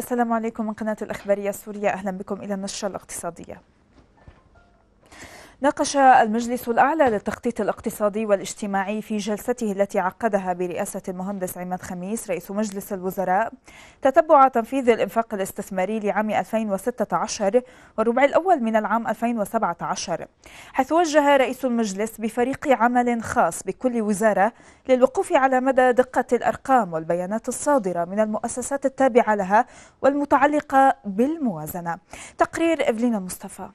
السلام عليكم من قناة الأخبارية السورية أهلا بكم إلى النشرة الاقتصادية ناقش المجلس الأعلى للتخطيط الاقتصادي والاجتماعي في جلسته التي عقدها برئاسة المهندس عماد خميس رئيس مجلس الوزراء تتبع تنفيذ الإنفاق الاستثماري لعام 2016 والربع الأول من العام 2017 حيث وجه رئيس المجلس بفريق عمل خاص بكل وزارة للوقوف على مدى دقة الأرقام والبيانات الصادرة من المؤسسات التابعة لها والمتعلقة بالموازنة تقرير إفلينا مصطفى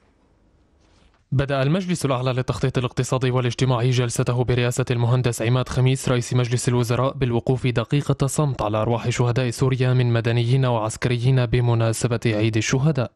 بدأ المجلس الأعلى للتخطيط الاقتصادي والاجتماعي جلسته برئاسة المهندس عماد خميس رئيس مجلس الوزراء بالوقوف دقيقة صمت على أرواح شهداء سوريا من مدنيين وعسكريين بمناسبة عيد الشهداء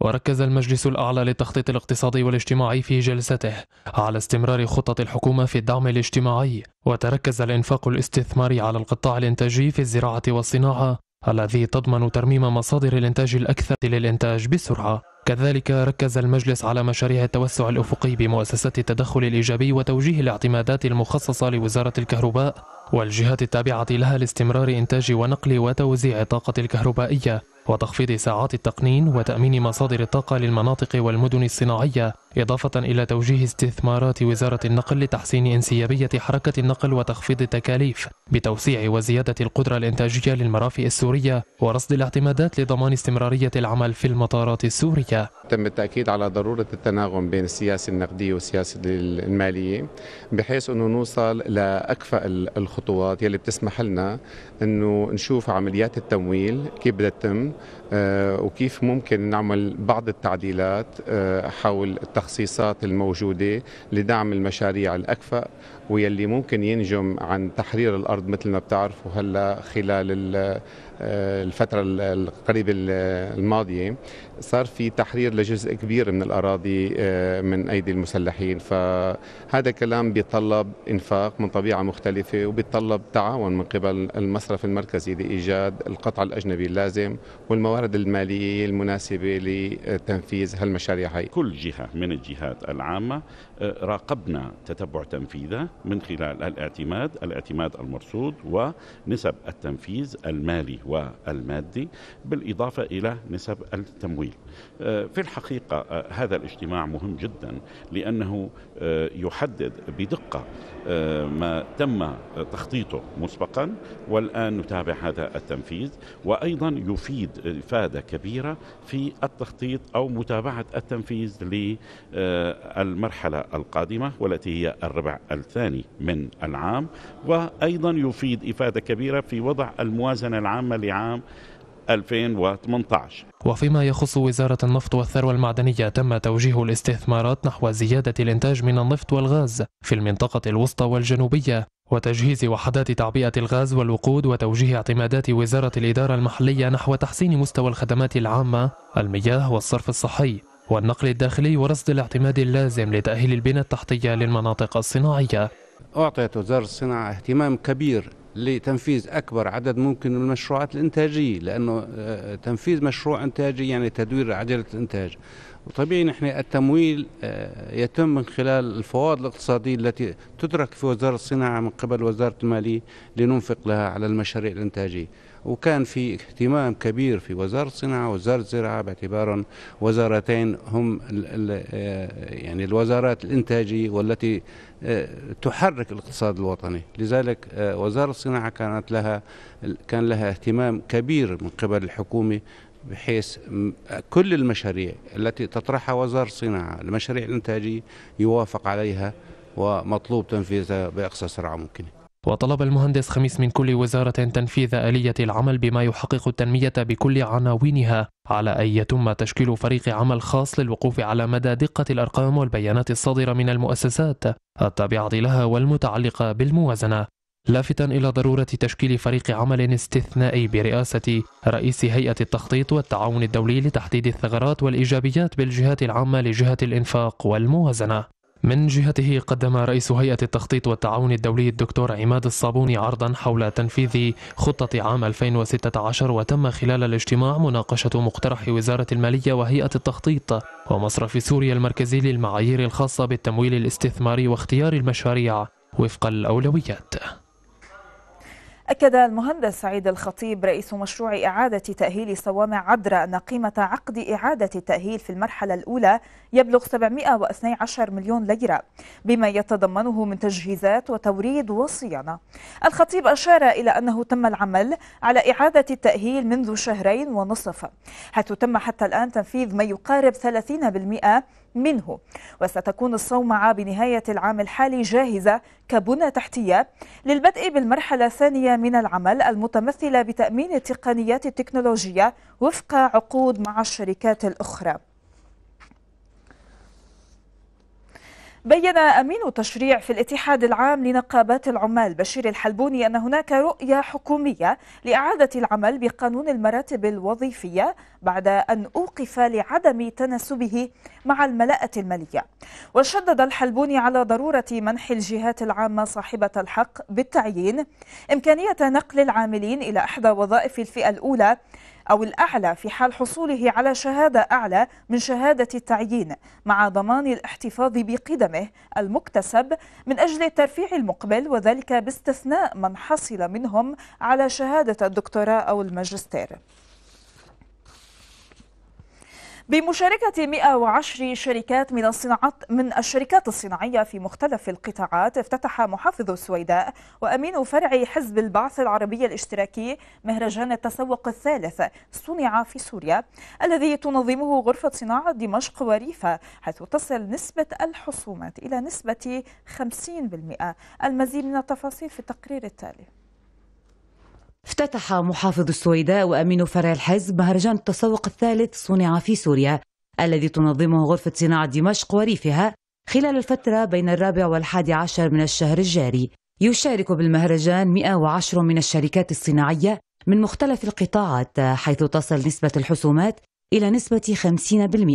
وركز المجلس الأعلى للتخطيط الاقتصادي والاجتماعي في جلسته على استمرار خطط الحكومة في الدعم الاجتماعي وتركز الإنفاق الاستثماري على القطاع الإنتاجي في الزراعة والصناعة الذي تضمن ترميم مصادر الإنتاج الأكثر للإنتاج بسرعة كذلك ركز المجلس على مشاريع التوسع الأفقي بمؤسسة التدخل الإيجابي وتوجيه الاعتمادات المخصصة لوزارة الكهرباء والجهات التابعة لها لاستمرار إنتاج ونقل وتوزيع الطاقة الكهربائية وتخفيض ساعات التقنين وتأمين مصادر الطاقة للمناطق والمدن الصناعية إضافة إلى توجيه استثمارات وزارة النقل لتحسين انسيابية حركة النقل وتخفيض التكاليف بتوسيع وزيادة القدرة الإنتاجية للمرافق السورية ورصد الاعتمادات لضمان استمرارية العمل في المطارات السورية تم التأكيد على ضرورة التناغم بين السياسة النقدية والسياسة المالية بحيث أنه نوصل لأكفأ الخطوة الخطوات يلي بتسمح لنا انه نشوف عمليات التمويل كيف بدها تتم آه، وكيف ممكن نعمل بعض التعديلات آه، حول التخصيصات الموجوده لدعم المشاريع الاكفأ ويلي ممكن ينجم عن تحرير الارض مثل ما بتعرفوا هلا خلال آه، الفتره القريبه الماضيه صار في تحرير لجزء كبير من الاراضي آه، من ايدي المسلحين فهذا كلام بيتطلب انفاق من طبيعه مختلفه وبيتطلب تعاون من قبل المصرف المركزي لايجاد القطع الاجنبي اللازم والموارد الماليه المناسبه لتنفيذ هالمشاريع هي كل جهه من الجهات العامه آه، راقبنا تتبع تنفيذها من خلال الاعتماد الاعتماد المرصود ونسب التنفيذ المالي والمادي بالإضافة إلى نسب التمويل آه، في الحقيقة آه، هذا الاجتماع مهم جدا لأنه آه، يحدد بدقة ما تم تخطيطه مسبقا والآن نتابع هذا التنفيذ وأيضا يفيد إفادة كبيرة في التخطيط أو متابعة التنفيذ للمرحلة القادمة والتي هي الربع الثاني الثاني من العام وأيضا يفيد إفادة كبيرة في وضع الموازنة العامة لعام 2018 وفيما يخص وزارة النفط والثروة المعدنية تم توجيه الاستثمارات نحو زيادة الإنتاج من النفط والغاز في المنطقة الوسطى والجنوبية وتجهيز وحدات تعبئة الغاز والوقود وتوجيه اعتمادات وزارة الإدارة المحلية نحو تحسين مستوى الخدمات العامة المياه والصرف الصحي والنقل الداخلي ورصد الاعتماد اللازم لتأهيل البنى التحتية للمناطق الصناعية أعطيت وزارة الصناعة اهتمام كبير لتنفيذ أكبر عدد ممكن من المشروعات الإنتاجية لأنه آه، تنفيذ مشروع إنتاجي يعني تدوير عجلة الإنتاج وطبيعي نحن التمويل آه، يتم من خلال الفوائد الاقتصادية التي تدرك في وزارة الصناعة من قبل وزارة المالية لننفق لها على المشاريع الإنتاجية وكان في اهتمام كبير في وزارة الصناعة ووزارة الزراعة باعتبار وزارتين هم آه، يعني الوزارات الإنتاجية والتي آه، تحرك الاقتصاد الوطني لذلك آه، وزارة الصناعة كانت لها كان لها اهتمام كبير من قبل الحكومة بحيث كل المشاريع التي تطرحها وزارة الصناعة المشاريع الإنتاجية يوافق عليها ومطلوب تنفيذها بأقصى سرعة ممكنة وطلب المهندس خميس من كل وزارة تنفيذ آلية العمل بما يحقق التنمية بكل عناوينها على أن يتم تشكيل فريق عمل خاص للوقوف على مدى دقة الأرقام والبيانات الصادرة من المؤسسات التابعة لها والمتعلقة بالموازنة لافتا إلى ضرورة تشكيل فريق عمل استثنائي برئاسة رئيس هيئة التخطيط والتعاون الدولي لتحديد الثغرات والإيجابيات بالجهات العامة لجهة الإنفاق والموازنة من جهته قدم رئيس هيئة التخطيط والتعاون الدولي الدكتور عماد الصابوني عرضا حول تنفيذ خطة عام 2016 وتم خلال الاجتماع مناقشة مقترح وزارة المالية وهيئة التخطيط ومصرف سوريا المركزي للمعايير الخاصة بالتمويل الاستثماري واختيار المشاريع وفق الأولويات أكد المهندس سعيد الخطيب رئيس مشروع إعادة تأهيل صوامع عدرا أن قيمة عقد إعادة التأهيل في المرحلة الأولى يبلغ 712 مليون ليرة بما يتضمنه من تجهيزات وتوريد وصيانة الخطيب أشار إلى أنه تم العمل على إعادة التأهيل منذ شهرين ونصف حيث تم حتى الآن تنفيذ ما يقارب 30% منه وستكون الصومعة بنهاية العام الحالي جاهزة كبنى تحتية للبدء بالمرحلة الثانية من العمل المتمثلة بتأمين التقنيات التكنولوجية وفق عقود مع الشركات الأخرى بين أمين التشريع في الاتحاد العام لنقابات العمال بشير الحلبوني أن هناك رؤية حكومية لإعادة العمل بقانون المراتب الوظيفية بعد أن أوقف لعدم تناسبه مع الملاءة المالية وشدد الحلبوني على ضرورة منح الجهات العامة صاحبة الحق بالتعيين إمكانية نقل العاملين إلى إحدى وظائف الفئة الأولى أو الأعلى في حال حصوله على شهادة أعلى من شهادة التعيين مع ضمان الاحتفاظ بقدمه المكتسب من أجل الترفيع المقبل وذلك باستثناء من حصل منهم على شهادة الدكتوراه أو الماجستير بمشاركة 110 شركات من الصناعات من الشركات الصناعية في مختلف القطاعات افتتح محافظ السويداء وأمين فرع حزب البعث العربي الاشتراكي مهرجان التسوق الثالث صنع في سوريا الذي تنظمه غرفة صناعة دمشق وريفة حيث تصل نسبة الحصومات إلى نسبة 50% المزيد من التفاصيل في التقرير التالي افتتح محافظ السويداء وأمين فرع الحزب مهرجان التسوق الثالث صنع في سوريا الذي تنظمه غرفة صناعة دمشق وريفها خلال الفترة بين الرابع والحادي عشر من الشهر الجاري يشارك بالمهرجان 110 من الشركات الصناعية من مختلف القطاعات حيث تصل نسبة الحسومات إلى نسبة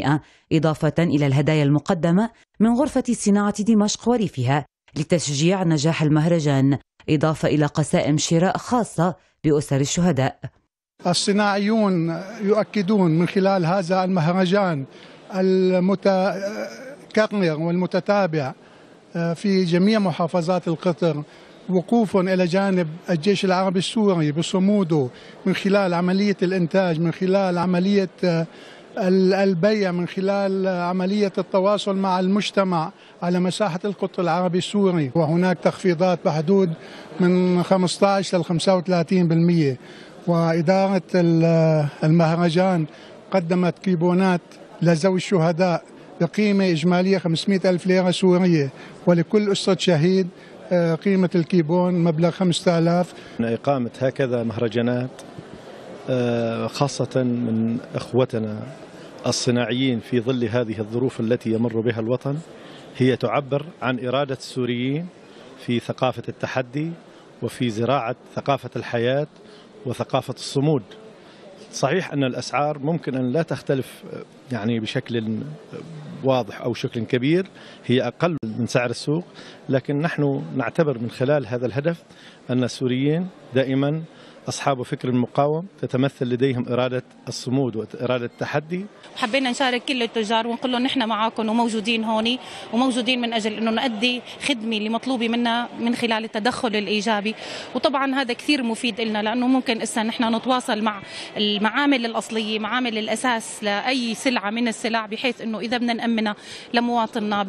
50% إضافة إلى الهدايا المقدمة من غرفة صناعة دمشق وريفها لتشجيع نجاح المهرجان إضافة إلى قسائم شراء خاصة بأسر الشهداء الصناعيون يؤكدون من خلال هذا المهرجان المتكرر والمتتابع آه، في جميع محافظات القطر وقوف إلى جانب الجيش العربي السوري بصموده من خلال عملية الإنتاج من خلال عملية آه، البيع من خلال عملية التواصل مع المجتمع على مساحة القط العربي السوري وهناك تخفيضات بحدود من 15 إلى 35% وإدارة المهرجان قدمت كيبونات لذوي الشهداء بقيمة إجمالية 500 ألف ليرة سورية ولكل أسرة شهيد آه، قيمة الكيبون مبلغ 5000 إقامة هكذا مهرجانات آه، خاصة من إخوتنا الصناعيين في ظل هذه الظروف التي يمر بها الوطن هي تعبر عن إرادة السوريين في ثقافة التحدي وفي زراعة ثقافة الحياة وثقافة الصمود صحيح أن الأسعار ممكن أن لا تختلف يعني بشكل واضح أو شكل كبير هي أقل من سعر السوق لكن نحن نعتبر من خلال هذا الهدف أن السوريين دائما أصحاب فكر المقاوم تتمثل لديهم إرادة الصمود وإرادة التحدي حبينا نشارك كل التجار ونقول لهم نحن معاكم وموجودين هون وموجودين من أجل أنه نؤدي خدمة اللي مطلوبة منا من خلال التدخل الإيجابي وطبعا هذا كثير مفيد لنا لأنه ممكن إسا نحن نتواصل مع المعامل الأصلية معامل الأساس لأي سلعة من السلع بحيث أنه إذا بدنا نأمنها لمواطننا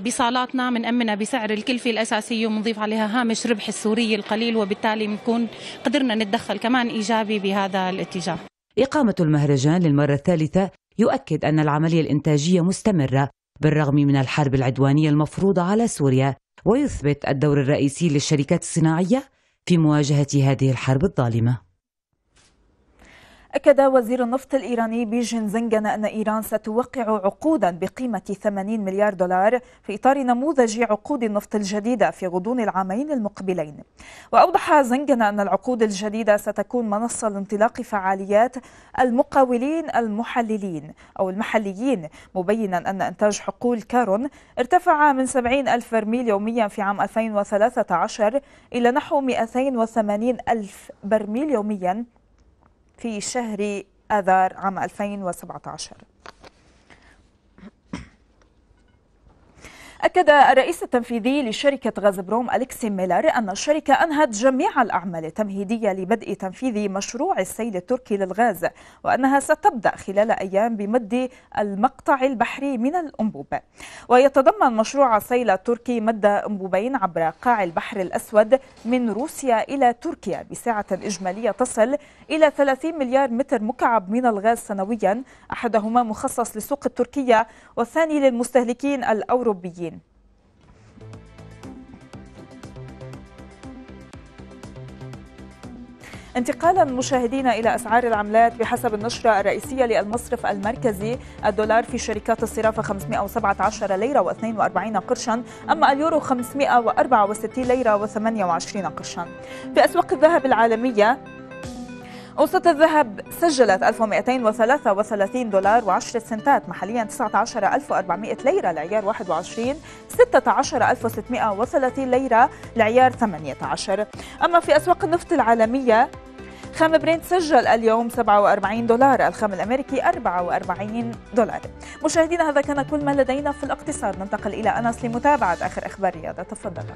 بصالاتنا بنأمنها بسعر الكلفة الأساسية ونضيف عليها هامش ربح السوري القليل وبالتالي وبالتالي بنكون قدرنا نتدخل كمان إيجابي بهذا الاتجاه إقامة المهرجان للمرة الثالثة يؤكد أن العملية الإنتاجية مستمرة بالرغم من الحرب العدوانية المفروضة على سوريا ويثبت الدور الرئيسي للشركات الصناعية في مواجهة هذه الحرب الظالمة أكد وزير النفط الإيراني بيجن زنجن أن إيران ستوقع عقودا بقيمة 80 مليار دولار في إطار نموذج عقود النفط الجديدة في غضون العامين المقبلين وأوضح زنجن أن العقود الجديدة ستكون منصة لانطلاق فعاليات المقاولين المحللين أو المحليين مبينا أن إنتاج حقول كارون ارتفع من 70 ألف برميل يوميا في عام 2013 إلى نحو 280 ألف برميل يوميا في شهر آذار عام 2017 أكد الرئيس التنفيذي لشركة غازبروم أليكسي ميلر أن الشركة أنهت جميع الأعمال التمهيدية لبدء تنفيذ مشروع السيل التركي للغاز وأنها ستبدأ خلال أيام بمد المقطع البحري من الأنبوب ويتضمن مشروع السيل التركي مد أنبوبين عبر قاع البحر الأسود من روسيا إلى تركيا بسعة إجمالية تصل إلى 30 مليار متر مكعب من الغاز سنويا أحدهما مخصص للسوق التركية والثاني للمستهلكين الأوروبيين انتقالا مشاهدينا إلى أسعار العملات بحسب النشرة الرئيسية للمصرف المركزي الدولار في شركات الصرافة 517 ليرة و42 قرشا أما اليورو 564 ليرة و28 قرشا في أسواق الذهب العالمية أوسط الذهب سجلت 1233 دولار و10 سنتات محليا 19400 ليرة لعيار 21 16630 ليرة لعيار 18 أما في أسواق النفط العالمية خام برنت سجل اليوم 47 دولار الخام الأمريكي 44 دولار مشاهدينا هذا كان كل ما لدينا في الاقتصاد ننتقل إلى أنس لمتابعة آخر أخبار رياضة تفضل